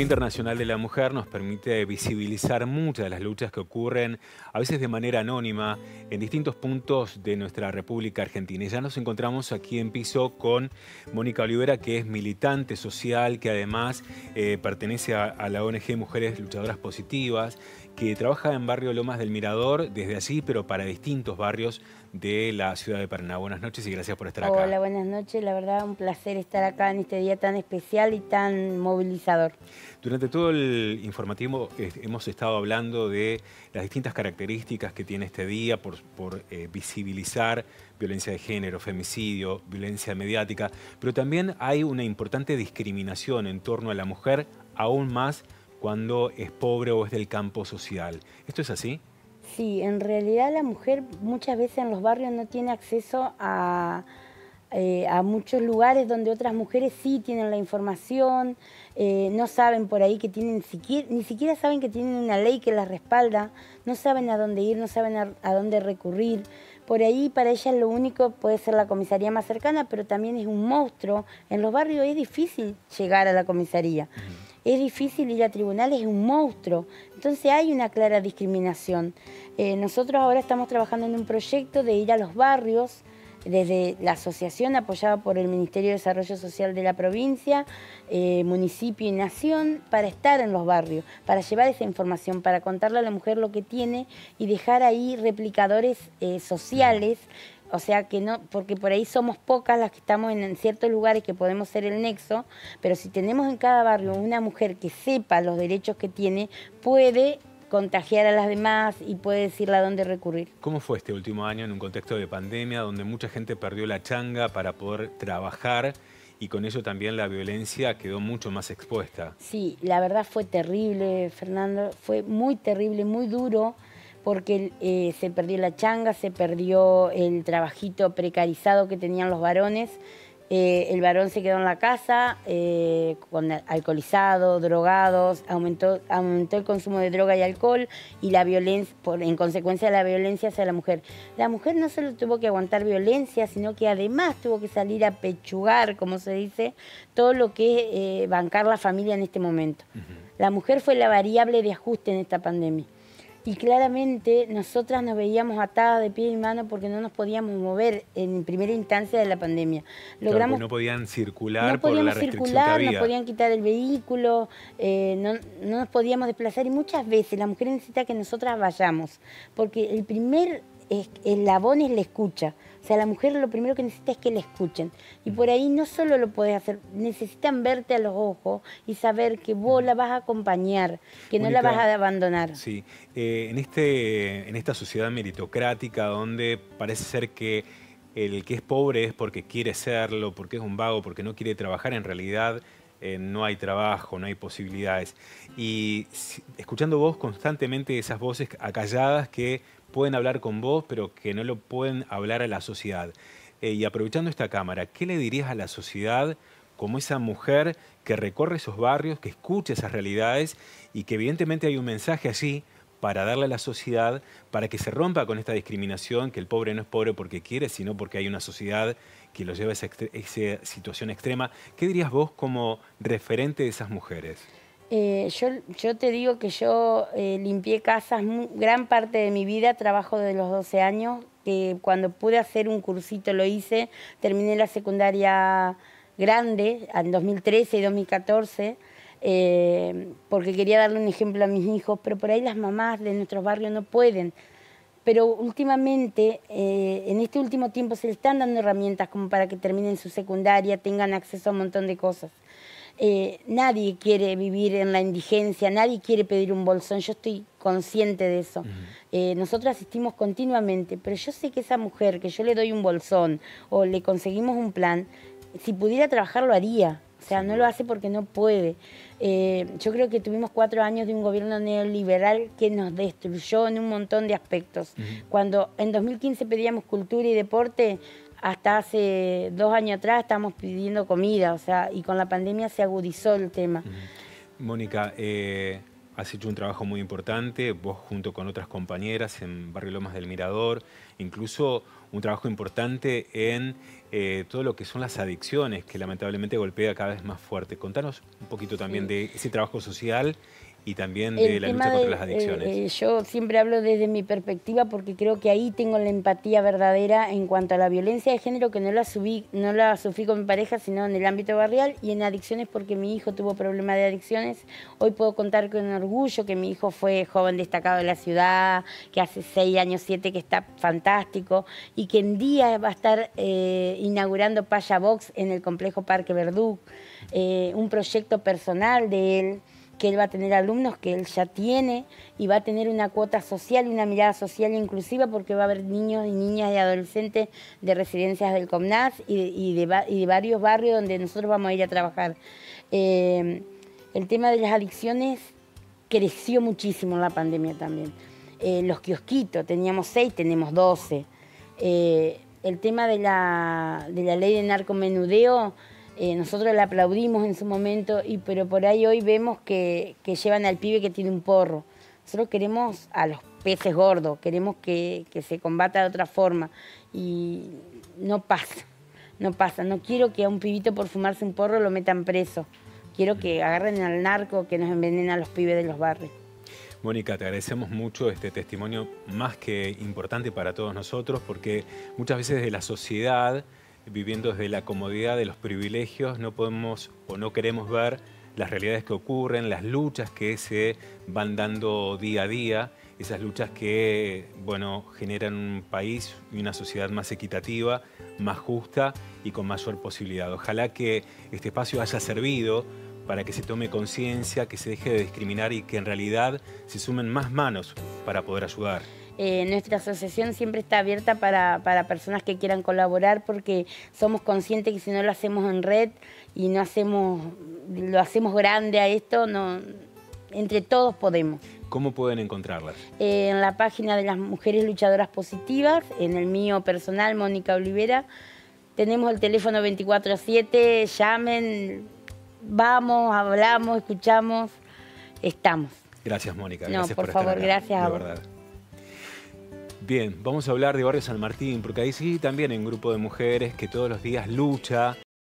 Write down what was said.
Internacional de la Mujer nos permite visibilizar muchas de las luchas que ocurren, a veces de manera anónima, en distintos puntos de nuestra República Argentina. Y ya nos encontramos aquí en piso con Mónica Olivera, que es militante social, que además eh, pertenece a la ONG Mujeres Luchadoras Positivas que trabaja en barrio Lomas del Mirador desde allí, pero para distintos barrios de la ciudad de Paraná. Buenas noches y gracias por estar acá. Hola, buenas noches. La verdad, un placer estar acá en este día tan especial y tan movilizador. Durante todo el informativo eh, hemos estado hablando de las distintas características que tiene este día por, eh, visibilizar violencia de género, femicidio, violencia mediática, pero también hay una importante discriminación en torno a la mujer aún más cuando es pobre o es del campo social. ¿Esto es así? Sí, en realidad la mujer muchas veces en los barrios no tiene acceso a, eh, muchos lugares donde otras mujeres sí tienen la información, eh, no saben por ahí que tienen, siquiera, ni siquiera saben que tienen una ley que las respalda, no saben a dónde ir, no saben a, dónde recurrir. Por ahí para ellas lo único puede ser la comisaría más cercana, pero también es un monstruo. En los barrios es difícil llegar a la comisaría es difícil ir a tribunales, es un monstruo. Entonces hay una clara discriminación. Eh, nosotros ahora estamos trabajando en un proyecto de ir a los barrios, desde la asociación apoyada por el Ministerio de Desarrollo Social de la provincia, eh, municipio y nación, para estar en los barrios, para llevar esa información, para contarle a la mujer lo que tiene y dejar ahí replicadores eh, sociales o sea que no, porque por ahí somos pocas las que estamos en, ciertos lugares que podemos ser el nexo, pero si tenemos en cada barrio una mujer que sepa los derechos que tiene, puede contagiar a las demás y puede decirle a dónde recurrir. ¿Cómo fue este último año en un contexto de pandemia donde mucha gente perdió la changa para poder trabajar? y con ello también la violencia quedó mucho más expuesta. Sí, la verdad fue terrible, Fernando, fue muy terrible, muy duro porque eh, se perdió la changa, se perdió el trabajito precarizado que tenían los varones. Eh, el varón se quedó en la casa eh, con alcoholizado, drogados, aumentó, el consumo de droga y alcohol y la violencia, en consecuencia de la violencia hacia la mujer. La mujer no solo tuvo que aguantar violencia, sino que además tuvo que salir a pechugar, como se dice, todo lo que es bancar la familia en este momento. La mujer fue la variable de ajuste en esta pandemia y claramente nosotras nos veíamos atadas de pie y mano porque no nos podíamos mover en primera instancia de la pandemia. Logramos, no podían circular, por la restricción que había. nos podían quitar el vehículo, eh, no, no, nos podíamos desplazar y muchas veces la mujer necesita que nosotras vayamos porque el primer eslabón es la escucha. O sea, la mujer lo primero que necesita es que la escuchen. Y por ahí no solo lo puedes hacer, necesitan verte a los ojos y saber que vos la vas a acompañar, que no la vas a abandonar. Sí, eh, en, este, en esta sociedad meritocrática donde parece ser que el que es pobre es porque quiere serlo, porque es un vago, porque no quiere trabajar, en realidad eh, no hay trabajo, no hay posibilidades. Y escuchando vos constantemente esas voces acalladas que pueden hablar con vos, pero que no lo pueden hablar a la sociedad. Eh, y aprovechando esta cámara, ¿qué le dirías a la sociedad como esa mujer que recorre esos barrios, que escucha esas realidades y que evidentemente hay un mensaje allí para darle a la sociedad, para que se rompa con esta discriminación, que el pobre no es pobre porque quiere, sino porque hay una sociedad que lo lleva a esa, situación extrema. ¿Qué dirías vos como referente de esas mujeres? Eh, yo, te digo que yo eh, limpié casas gran parte de mi vida, trabajo de los 12 años, que cuando pude hacer un cursito lo hice, terminé la secundaria grande en 2013 y 2014. Eh, porque quería darle un ejemplo a mis hijos, pero por ahí las mamás de nuestros barrios no pueden. Pero últimamente, eh, en este último tiempo, se le están dando herramientas como para que terminen su secundaria, tengan acceso a un montón de cosas. Eh, nadie quiere vivir en la indigencia, nadie quiere pedir un bolsón, yo estoy consciente de eso. nosotros asistimos continuamente, pero yo sé que esa mujer que yo le doy un bolsón o le conseguimos un plan, si pudiera trabajar lo haría, o sea, no lo hace porque no puede. Eh, yo creo que tuvimos cuatro años de un gobierno neoliberal que nos destruyó en un montón de aspectos. Cuando en 2015 pedíamos cultura y deporte, hasta hace dos años atrás estábamos pidiendo comida, o sea, y con la pandemia se agudizó el tema. Mónica, eh, Has hecho un trabajo muy importante, vos junto con otras compañeras en Barrio Lomas del Mirador, incluso un trabajo importante en eh, todo lo que son las adicciones, que lamentablemente golpea cada vez más fuerte. Contanos un poquito también de ese trabajo social y también de la lucha contra las eh, adicciones. Eh, yo siempre hablo desde mi perspectiva porque creo que ahí tengo la empatía verdadera en cuanto a la violencia de género que no la no la sufrí con mi pareja, sino en el ámbito barrial y en adicciones porque mi hijo tuvo problemas de adicciones. Hoy puedo contar con orgullo que mi hijo fue joven destacado de la ciudad, que hace seis años, siete que está fantástico y que en día va a estar eh, inaugurando Paya Box en el complejo Parque Verduc, un proyecto personal de él que él va a tener alumnos que él ya tiene y va a tener una cuota social y una mirada social inclusiva porque va a haber niños y niñas y adolescentes de residencias del COMNAS y de, varios barrios donde nosotros vamos a ir a trabajar. Eh, el tema de las adicciones creció muchísimo en la pandemia también. Eh, los kiosquitos, teníamos seis, tenemos doce. Eh, el tema de la, de la ley de narcomenudeo eh, nosotros le aplaudimos en su momento, y, pero por ahí hoy vemos que, llevan al pibe que tiene un porro. Nosotros queremos a los peces gordos, queremos que, se combata de otra forma y no pasa, no pasa. No quiero que a un pibito por fumarse un porro lo metan preso. Quiero que agarren al narco que nos envenena a los pibes de los barrios. Mónica, te agradecemos mucho este testimonio más que importante para todos nosotros porque muchas veces desde la sociedad viviendo desde la comodidad de los privilegios, no podemos o no queremos ver las realidades que ocurren, las luchas que se van dando día a día, esas luchas que bueno, generan un país y una sociedad más equitativa, más justa y con mayor posibilidad. Ojalá que este espacio haya servido para que se tome conciencia, que se deje de discriminar y que en realidad se sumen más manos para poder ayudar. Eh, nuestra asociación siempre está abierta para, personas que quieran colaborar porque somos conscientes que si no lo hacemos en red y no hacemos, lo hacemos grande a esto, no, entre todos podemos. ¿Cómo pueden encontrarlas? Eh, en la página de las Mujeres Luchadoras Positivas, en el mío personal, Mónica Olivera. Tenemos el teléfono 24-7, llamen, vamos, hablamos, escuchamos, estamos. Gracias, Mónica. gracias por, por favor, gracias a vos. Bien, vamos a hablar de Barrio San Martín, porque ahí sí también hay un grupo de mujeres que todos los días lucha